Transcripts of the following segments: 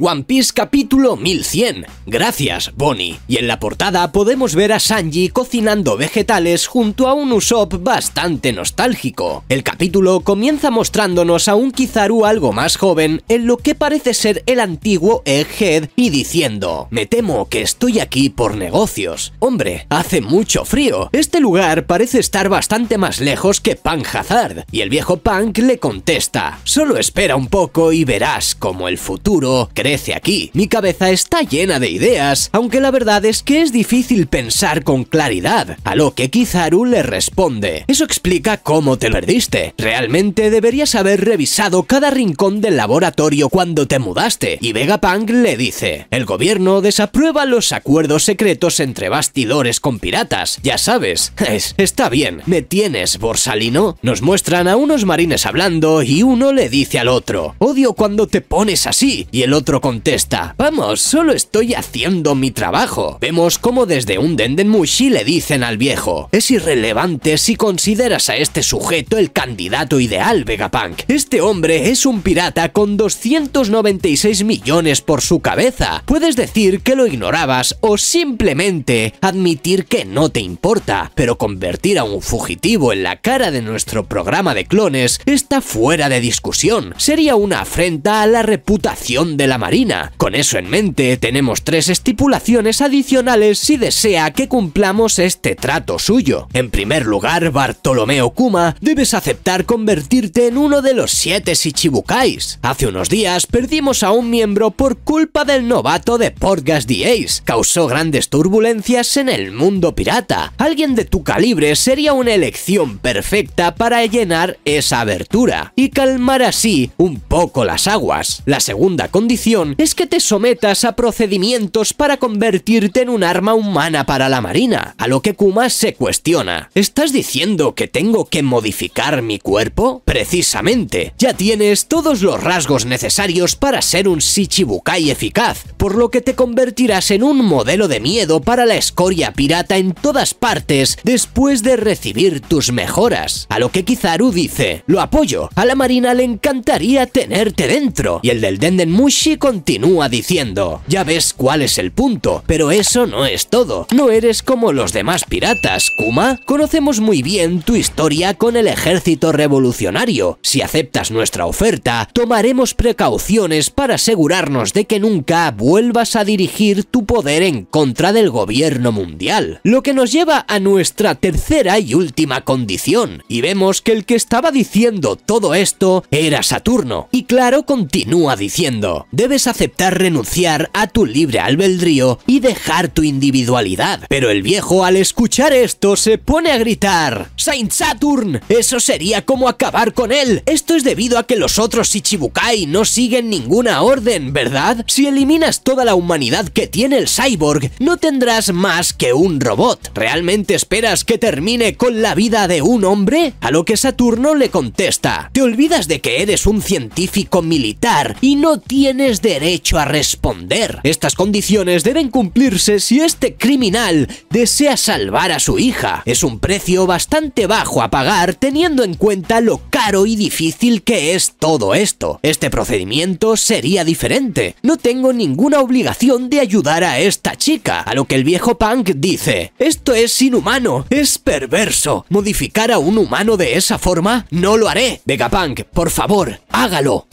One Piece capítulo 1100. Gracias, Bonnie. Y en la portada podemos ver a Sanji cocinando vegetales junto a un Usopp bastante nostálgico. El capítulo comienza mostrándonos a un Kizaru algo más joven en lo que parece ser el antiguo Egghead y diciendo Me temo que estoy aquí por negocios. Hombre, hace mucho frío. Este lugar parece estar bastante más lejos que Punk Hazard. Y el viejo Punk le contesta Solo espera un poco y verás como el futuro crece aquí. Mi cabeza está llena de ideas, aunque la verdad es que es difícil pensar con claridad, a lo que Kizaru le responde. Eso explica cómo te perdiste. Realmente deberías haber revisado cada rincón del laboratorio cuando te mudaste. Y Vegapunk le dice, el gobierno desaprueba los acuerdos secretos entre bastidores con piratas, ya sabes. Es, está bien, me tienes, Borsalino. Nos muestran a unos marines hablando y uno le dice al otro, odio cuando te pones así, y el otro contesta, vamos, solo estoy haciendo mi trabajo. Vemos cómo desde un Mushi le dicen al viejo, es irrelevante si consideras a este sujeto el candidato ideal, Vegapunk. Este hombre es un pirata con 296 millones por su cabeza. Puedes decir que lo ignorabas o simplemente admitir que no te importa, pero convertir a un fugitivo en la cara de nuestro programa de clones está fuera de discusión. Sería una afrenta a la reputación de la con eso en mente, tenemos tres estipulaciones adicionales si desea que cumplamos este trato suyo. En primer lugar, Bartolomeo Kuma, debes aceptar convertirte en uno de los siete Shichibukais. Hace unos días perdimos a un miembro por culpa del novato de Portgas D. Ace. Causó grandes turbulencias en el mundo pirata. Alguien de tu calibre sería una elección perfecta para llenar esa abertura y calmar así un poco las aguas. La segunda condición es que te sometas a procedimientos para convertirte en un arma humana para la Marina, a lo que Kuma se cuestiona. ¿Estás diciendo que tengo que modificar mi cuerpo? Precisamente, ya tienes todos los rasgos necesarios para ser un Shichibukai eficaz, por lo que te convertirás en un modelo de miedo para la escoria pirata en todas partes después de recibir tus mejoras. A lo que Kizaru dice, lo apoyo, a la Marina le encantaría tenerte dentro, y el del Denden Mushi continúa diciendo, ya ves cuál es el punto, pero eso no es todo, no eres como los demás piratas, Kuma, conocemos muy bien tu historia con el ejército revolucionario, si aceptas nuestra oferta, tomaremos precauciones para asegurarnos de que nunca vuelvas a dirigir tu poder en contra del gobierno mundial, lo que nos lleva a nuestra tercera y última condición, y vemos que el que estaba diciendo todo esto era Saturno, y claro continúa diciendo, debes aceptar renunciar a tu libre albedrío y dejar tu individualidad. Pero el viejo al escuchar esto se pone a gritar Saint Saturn, eso sería como acabar con él. Esto es debido a que los otros Ichibukai no siguen ninguna orden, ¿verdad? Si eliminas toda la humanidad que tiene el cyborg, no tendrás más que un robot. ¿Realmente esperas que termine con la vida de un hombre? A lo que Saturno le contesta, te olvidas de que eres un científico militar y no tienes derecho a responder. Estas condiciones deben cumplirse si este criminal desea salvar a su hija. Es un precio bastante bajo a pagar teniendo en cuenta lo caro y difícil que es todo esto. Este procedimiento sería diferente. No tengo ninguna obligación de ayudar a esta chica. A lo que el viejo punk dice, esto es inhumano, es perverso. Modificar a un humano de esa forma, no lo haré. Vegapunk, por favor, hágalo.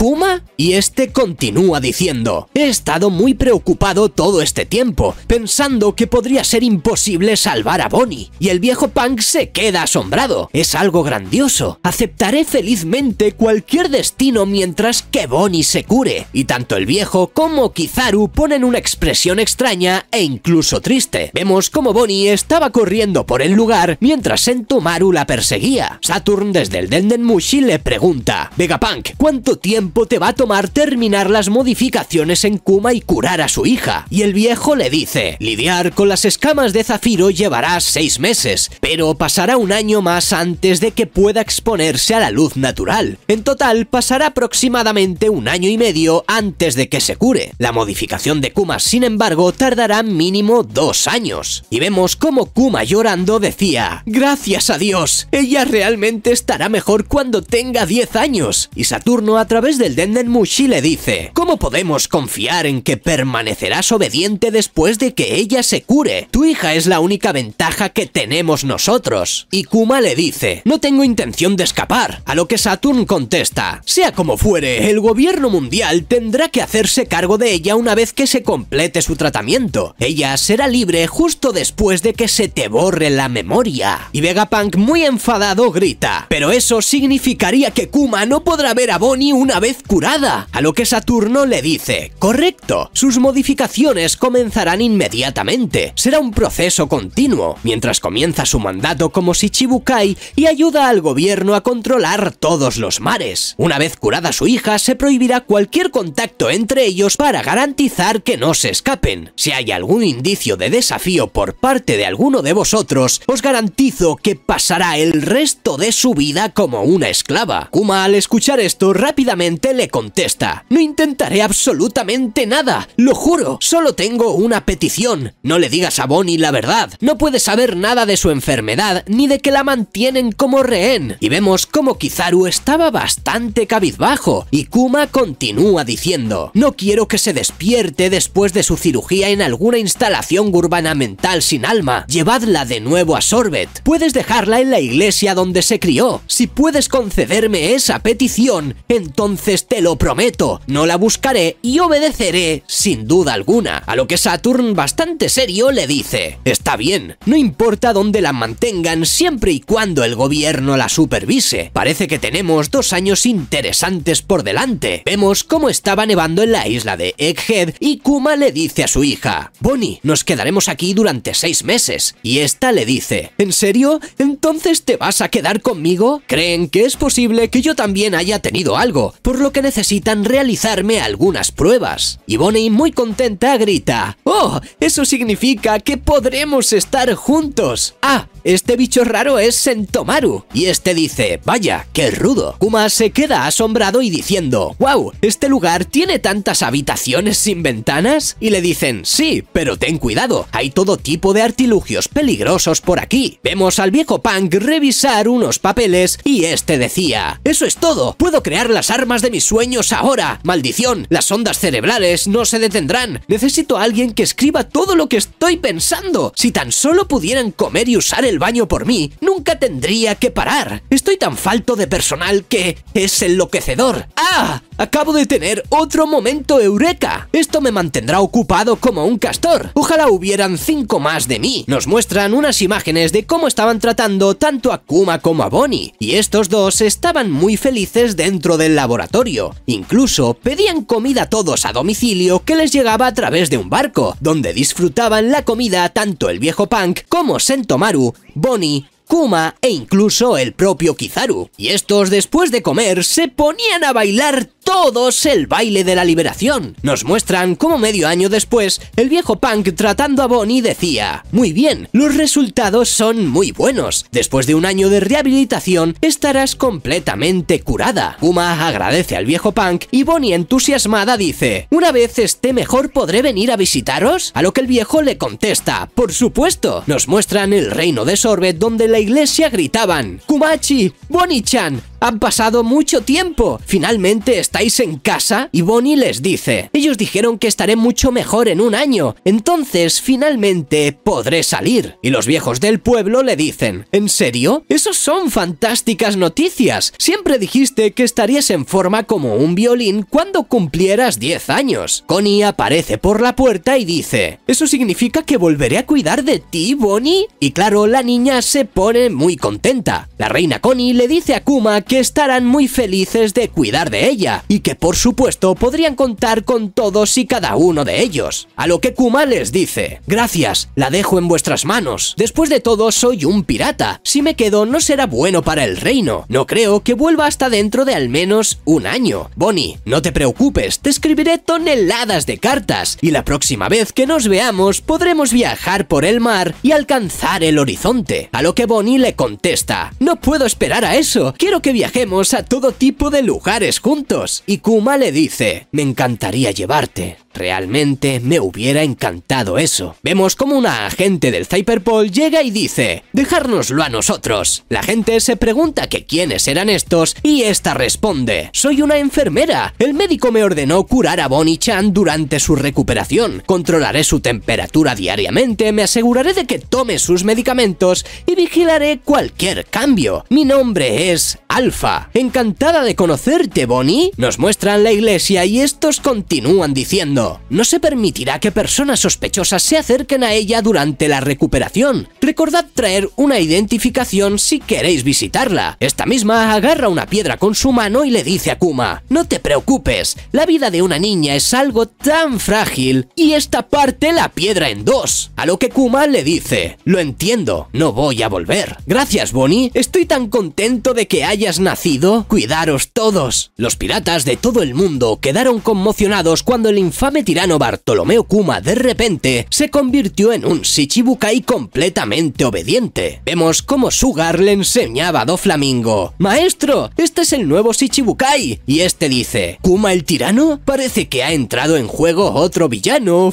Kuma? Y este continúa diciendo, he estado muy preocupado todo este tiempo, pensando que podría ser imposible salvar a Bonnie. Y el viejo punk se queda asombrado. Es algo grandioso. Aceptaré felizmente cualquier destino mientras que Bonnie se cure. Y tanto el viejo como Kizaru ponen una expresión extraña e incluso triste. Vemos como Bonnie estaba corriendo por el lugar mientras Sentomaru la perseguía. Saturn desde el Mushi le pregunta, Vegapunk, ¿cuánto tiempo te va a tomar terminar las modificaciones en Kuma y curar a su hija. Y el viejo le dice, lidiar con las escamas de Zafiro llevará seis meses, pero pasará un año más antes de que pueda exponerse a la luz natural. En total, pasará aproximadamente un año y medio antes de que se cure. La modificación de Kuma, sin embargo, tardará mínimo dos años. Y vemos cómo Kuma llorando decía, gracias a Dios, ella realmente estará mejor cuando tenga 10 años. Y Saturno a través de del Mushi le dice, ¿Cómo podemos confiar en que permanecerás obediente después de que ella se cure? Tu hija es la única ventaja que tenemos nosotros. Y Kuma le dice, no tengo intención de escapar, a lo que Saturn contesta, sea como fuere, el gobierno mundial tendrá que hacerse cargo de ella una vez que se complete su tratamiento. Ella será libre justo después de que se te borre la memoria. Y Vegapunk muy enfadado grita, pero eso significaría que Kuma no podrá ver a Bonnie una vez curada, a lo que Saturno le dice, correcto, sus modificaciones comenzarán inmediatamente, será un proceso continuo, mientras comienza su mandato como Shichibukai y ayuda al gobierno a controlar todos los mares. Una vez curada su hija, se prohibirá cualquier contacto entre ellos para garantizar que no se escapen. Si hay algún indicio de desafío por parte de alguno de vosotros, os garantizo que pasará el resto de su vida como una esclava. Kuma al escuchar esto rápidamente le contesta, no intentaré absolutamente nada, lo juro, solo tengo una petición. No le digas a Bonnie la verdad, no puede saber nada de su enfermedad ni de que la mantienen como rehén. Y vemos como Kizaru estaba bastante cabizbajo y Kuma continúa diciendo, no quiero que se despierte después de su cirugía en alguna instalación mental sin alma, llevadla de nuevo a Sorbet, puedes dejarla en la iglesia donde se crió, si puedes concederme esa petición, entonces te lo prometo. No la buscaré y obedeceré sin duda alguna. A lo que Saturn, bastante serio, le dice, está bien, no importa dónde la mantengan siempre y cuando el gobierno la supervise. Parece que tenemos dos años interesantes por delante. Vemos cómo estaba nevando en la isla de Egghead y Kuma le dice a su hija, Bonnie, nos quedaremos aquí durante seis meses. Y esta le dice, ¿en serio? ¿Entonces te vas a quedar conmigo? ¿Creen que es posible que yo también haya tenido algo? por lo que necesitan realizarme algunas pruebas. Y Bonnie, muy contenta, grita, ¡Oh! Eso significa que podremos estar juntos. ¡Ah! Este bicho raro es Sentomaru. Y este dice, vaya, qué rudo. Kuma se queda asombrado y diciendo, wow, ¿este lugar tiene tantas habitaciones sin ventanas? Y le dicen, sí, pero ten cuidado, hay todo tipo de artilugios peligrosos por aquí. Vemos al viejo Punk revisar unos papeles y este decía, eso es todo, puedo crear las armas de mis sueños ahora. Maldición, las ondas cerebrales no se detendrán. Necesito a alguien que escriba todo lo que estoy pensando. Si tan solo pudieran comer y usar el baño por mí, nunca tendría que parar. Estoy tan falto de personal que es enloquecedor. ¡Ah! Ah, acabo de tener otro momento eureka. Esto me mantendrá ocupado como un castor. Ojalá hubieran cinco más de mí. Nos muestran unas imágenes de cómo estaban tratando tanto a Kuma como a Bonnie. Y estos dos estaban muy felices dentro del laboratorio. Incluso pedían comida a todos a domicilio que les llegaba a través de un barco, donde disfrutaban la comida tanto el viejo Punk como Sentomaru, Bonnie Kuma e incluso el propio Kizaru. Y estos después de comer se ponían a bailar todos el baile de la liberación. Nos muestran cómo medio año después, el viejo punk tratando a Bonnie decía, muy bien, los resultados son muy buenos, después de un año de rehabilitación estarás completamente curada. Kuma agradece al viejo punk y Bonnie entusiasmada dice, una vez esté mejor podré venir a visitaros, a lo que el viejo le contesta, por supuesto. Nos muestran el reino de Sorbet donde la iglesia gritaban, Kumachi, Bonichan, han pasado mucho tiempo. Finalmente estáis en casa y Bonnie les dice, ellos dijeron que estaré mucho mejor en un año, entonces finalmente podré salir. Y los viejos del pueblo le dicen, ¿en serio? Esos son fantásticas noticias. Siempre dijiste que estarías en forma como un violín cuando cumplieras 10 años. Connie aparece por la puerta y dice, ¿eso significa que volveré a cuidar de ti, Bonnie? Y claro, la niña se pone muy contenta. La reina Connie le dice a Kuma que estarán muy felices de cuidar de ella y que por supuesto podrían contar con todos y cada uno de ellos. A lo que Kuma les dice, gracias, la dejo en vuestras manos. Después de todo soy un pirata, si me quedo no será bueno para el reino. No creo que vuelva hasta dentro de al menos un año. Bonnie, no te preocupes, te escribiré toneladas de cartas y la próxima vez que nos veamos podremos viajar por el mar y alcanzar el horizonte. A lo que Bonnie le contesta, no puedo esperar a eso, quiero que viajemos a todo tipo de lugares juntos. Y Kuma le dice, me encantaría llevarte. Realmente me hubiera encantado eso. Vemos como una agente del Zyperpol llega y dice, dejárnoslo a nosotros. La gente se pregunta que quiénes eran estos y esta responde, soy una enfermera. El médico me ordenó curar a Bonnie Chan durante su recuperación. Controlaré su temperatura diariamente, me aseguraré de que tome sus medicamentos y vigilaré cualquier cambio. Mi nombre es Al Encantada de conocerte, Bonnie. Nos muestran la iglesia y estos continúan diciendo, no se permitirá que personas sospechosas se acerquen a ella durante la recuperación. Recordad traer una identificación si queréis visitarla. Esta misma agarra una piedra con su mano y le dice a Kuma, no te preocupes, la vida de una niña es algo tan frágil y esta parte la piedra en dos. A lo que Kuma le dice, lo entiendo, no voy a volver. Gracias Bonnie, estoy tan contento de que hayas nacido? Cuidaros todos. Los piratas de todo el mundo quedaron conmocionados cuando el infame tirano Bartolomeo Kuma de repente se convirtió en un Shichibukai completamente obediente. Vemos cómo Sugar le enseñaba a Flamingo, Maestro, este es el nuevo Shichibukai. Y este dice, ¿Kuma el tirano? Parece que ha entrado en juego otro villano.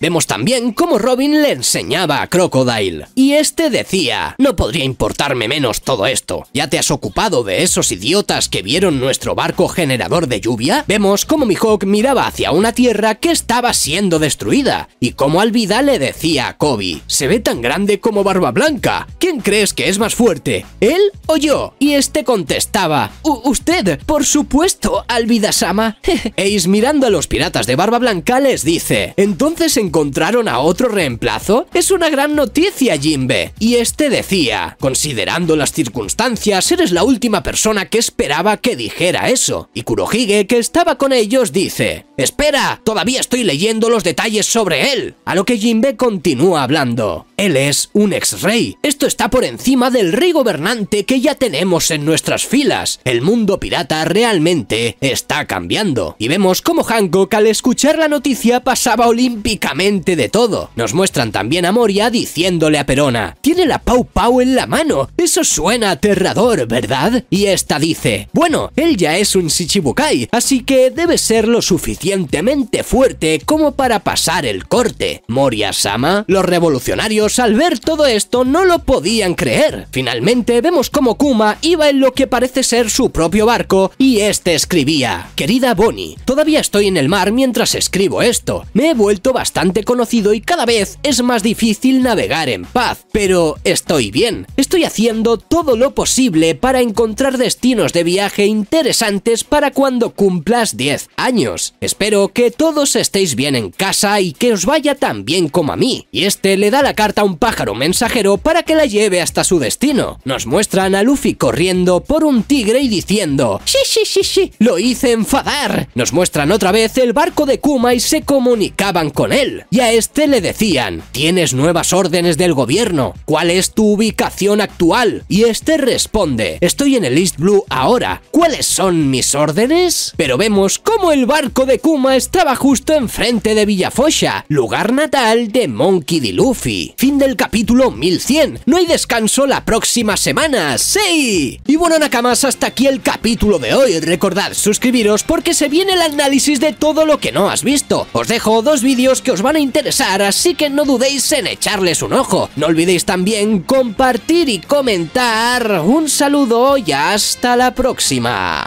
Vemos también cómo Robin le enseñaba a Crocodile. Y este decía, no podría importarme menos todo esto, ya te has ocupado de esos idiotas que vieron nuestro barco generador de lluvia, vemos cómo Mihawk miraba hacia una tierra que estaba siendo destruida y como Alvida le decía a Kobe, se ve tan grande como Barba Blanca, ¿quién crees que es más fuerte, él o yo? Y este contestaba, usted, por supuesto, Alvida-sama. eis e mirando a los piratas de Barba Blanca les dice, entonces encontraron a otro reemplazo, es una gran noticia Jimbe, y este decía, considerando las circunstancias, eres la la última persona que esperaba que dijera eso. Y Kurohige, que estaba con ellos, dice, ¡Espera! Todavía estoy leyendo los detalles sobre él. A lo que Jinbe continúa hablando. Él es un ex-rey. Esto está por encima del rey gobernante que ya tenemos en nuestras filas. El mundo pirata realmente está cambiando. Y vemos cómo Hancock al escuchar la noticia pasaba olímpicamente de todo. Nos muestran también a Moria diciéndole a Perona, tiene la Pau Pau en la mano. Eso suena aterrador, ¿verdad? ¿verdad? Y esta dice, bueno, él ya es un Shichibukai, así que debe ser lo suficientemente fuerte como para pasar el corte. Moria-sama, los revolucionarios al ver todo esto no lo podían creer. Finalmente vemos como Kuma iba en lo que parece ser su propio barco y este escribía, querida Bonnie, todavía estoy en el mar mientras escribo esto. Me he vuelto bastante conocido y cada vez es más difícil navegar en paz, pero estoy bien. Estoy haciendo todo lo posible para para encontrar destinos de viaje interesantes para cuando cumplas 10 años. Espero que todos estéis bien en casa y que os vaya tan bien como a mí. Y este le da la carta a un pájaro mensajero para que la lleve hasta su destino. Nos muestran a Luffy corriendo por un tigre y diciendo ¡Sí, sí, sí, sí! ¡Lo hice enfadar! Nos muestran otra vez el barco de Kuma y se comunicaban con él. Y a este le decían Tienes nuevas órdenes del gobierno. ¿Cuál es tu ubicación actual? Y este responde Estoy en el East Blue ahora. ¿Cuáles son mis órdenes? Pero vemos cómo el barco de Kuma estaba justo enfrente de Fosha, lugar natal de Monkey D. Luffy. Fin del capítulo 1100. No hay descanso la próxima semana. ¡Sí! Y bueno, Nakamas, hasta aquí el capítulo de hoy. Recordad suscribiros porque se viene el análisis de todo lo que no has visto. Os dejo dos vídeos que os van a interesar, así que no dudéis en echarles un ojo. No olvidéis también compartir y comentar. Un saludo y hasta la próxima.